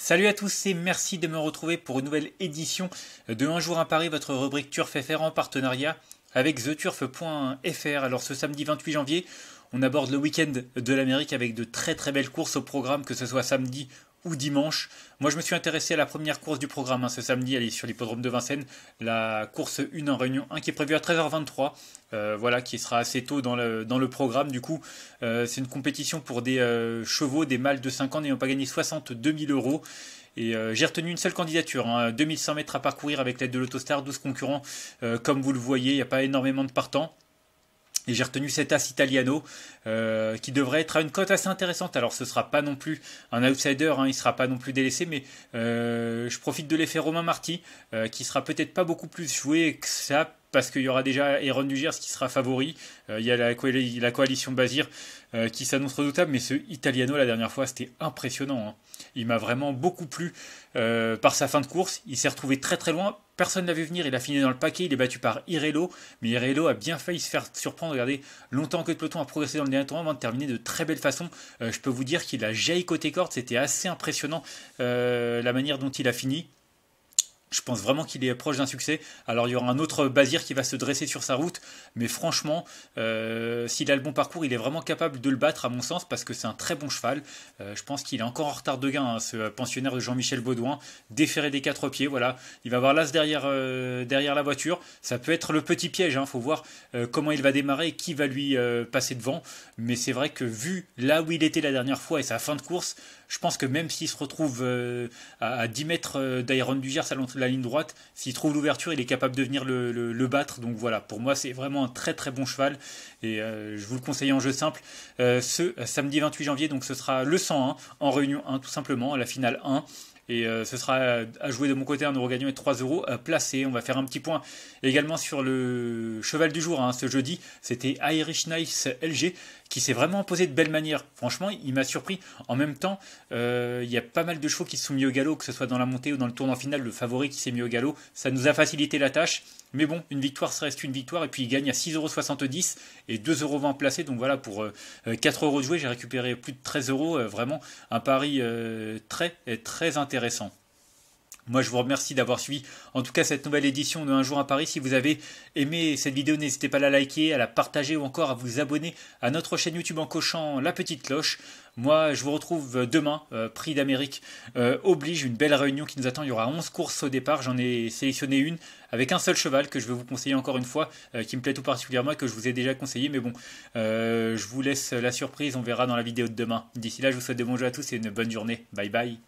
Salut à tous et merci de me retrouver pour une nouvelle édition de Un jour à Paris, votre rubrique Turf FR en partenariat avec TheTurf.fr. Alors ce samedi 28 janvier, on aborde le week-end de l'Amérique avec de très très belles courses au programme, que ce soit samedi dimanche. Moi, je me suis intéressé à la première course du programme hein, ce samedi. Elle sur l'hippodrome de Vincennes. La course 1 en Réunion 1 qui est prévue à 13h23. Euh, voilà, qui sera assez tôt dans le, dans le programme. Du coup, euh, c'est une compétition pour des euh, chevaux, des mâles de 5 ans n'ayant pas gagné 62 000 euros. Et j'ai retenu une seule candidature, 2100 hein, mètres à parcourir avec l'aide de l'Autostar, 12 concurrents. comme vous le voyez, il n'y a pas énormément de partants. Et j'ai retenu cet As Italiano euh, qui devrait être à une cote assez intéressante. Alors ce sera pas non plus un outsider, il hein, il sera pas non plus délaissé, mais euh, je profite de l'effet Romain Marty euh, qui sera peut-être pas beaucoup plus joué que ça parce qu'il y aura déjà Aaron Dugers qui sera favori. Euh, il y a la, coalition Bazir euh, qui s'annonce redoutable, mais ce Italiano, la dernière fois, c'était impressionnant. Hein. Il m'a vraiment beaucoup plu euh, par sa fin de course. Il s'est retrouvé très très loin. Personne ne vu venir. Il a fini dans le paquet. Il est battu par Irello. Mais Irello a bien failli se faire surprendre. Regardez, longtemps que le peloton a progressé dans le dernier tour avant de terminer de très belle façon. je peux vous dire qu'il a jailli côté corde. C'était assez impressionnant la manière dont il a fini je pense vraiment qu'il est proche d'un succès. Alors il y aura un autre Bazir qui va se dresser sur sa route, mais franchement, euh, s'il a le bon parcours, il est vraiment capable de le battre à mon sens parce que c'est un très bon cheval. Euh, je pense qu'il est encore en retard de gain, hein, ce pensionnaire de Jean-Michel Baudouin, déféré des quatre pieds. Voilà, il va avoir l'as derrière euh, derrière la voiture. Ça peut être le petit piège. Il hein. faut voir comment il va démarrer, et qui va lui passer devant. Mais c'est vrai que vu là où il était la dernière fois et sa fin de course, je pense que même s'il se retrouve à, 10 mètres d'Iron Gers, ça l'entrée la ligne droite. S'il trouve l'ouverture, il est capable de venir le, battre. Donc voilà, pour moi, c'est vraiment un très très bon cheval. Et euh, je vous le conseille en jeu simple. Euh, ce euh, samedi 28 janvier, donc ce sera le 101 en réunion 1 tout simplement, à la finale 1. Et euh, ce sera euh, à jouer de mon côté un euro gagnant et 3 euros euh, placés. On va faire un petit point également sur le cheval du jour. Hein, ce jeudi, c'était Irish Nice LG qui s'est vraiment imposé de belle manière. Franchement, il m'a surpris. En même temps, il y a pas mal de chevaux qui se sont mis au galop, que ce soit dans la montée ou dans le tournant final, le favori qui s'est mis au galop. Ça nous a facilité la tâche. Mais bon, une victoire, ça reste une victoire. Et puis, il gagne à 6,70€ et 2,20€ placés. Donc voilà, pour 4€ de j'ai récupéré plus de 13€. vraiment, un pari très, très intéressant moi, je vous remercie d'avoir suivi en tout cas cette nouvelle édition de Un jour à Paris. Si vous avez aimé cette vidéo, n'hésitez pas à la liker, à la partager ou encore à vous abonner à notre chaîne YouTube en cochant la petite cloche. Moi, je vous retrouve demain, euh, Prix d'Amérique euh, oblige, une belle réunion qui nous attend. Il y aura 11 courses au départ. J'en ai sélectionné une avec un seul cheval que je vais vous conseiller encore une fois, euh, qui me plaît tout particulièrement et que je vous ai déjà conseillé. Mais bon, je vous laisse la surprise. On verra dans la vidéo de demain. D'ici là, je vous souhaite de bons jeux à tous et une bonne journée. Bye bye.